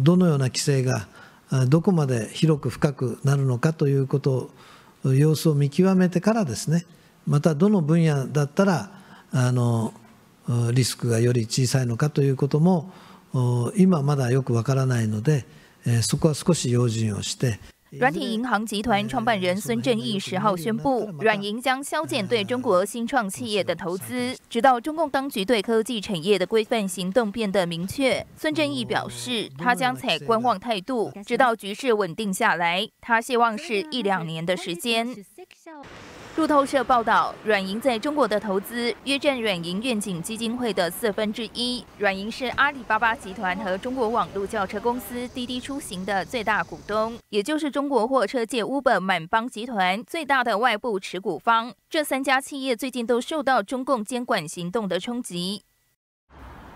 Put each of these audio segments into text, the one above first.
どのような規制がどこまで広く深くなるのかということを様子を見極めてからですねまたどの分野だったらあのリスクがより小さいのかということも今まだよくわからないのでそこは少し用心をして。软体银行集团创办人孙正义十号宣布，软银将削减对中国新创企业的投资，直到中共当局对科技产业的规范行动变得明确。孙正义表示，他将采观望态度，直到局势稳定下来。他希望是一两年的时间。路透社报道，软银在中国的投资约占软银愿景基金会的四分之一。软银是阿里巴巴集团和中国网络轿车公司滴滴出行的最大股东，也就是中国货车界 Uber 满帮集团最大的外部持股方。这三家企业最近都受到中共监管行动的冲击。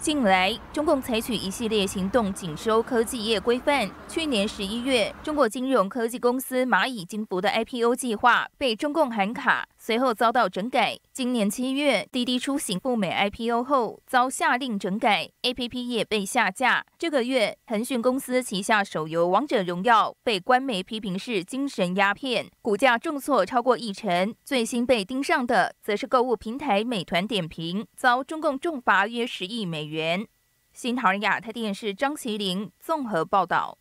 近来，中共采取一系列行动，紧收科技业规范。去年十一月，中国金融科技公司蚂蚁金服的 IPO 计划被中共喊卡。随后遭到整改。今年七月，滴滴出行赴美 IPO 后遭下令整改，APP 也被下架。这个月，腾讯公司旗下手游《王者荣耀》被官媒批评是精神鸦片，股价重挫超过一成。最新被盯上的，则是购物平台美团点评，遭中共重罚约十亿美元。新唐人亚太电视张麒麟综合报道。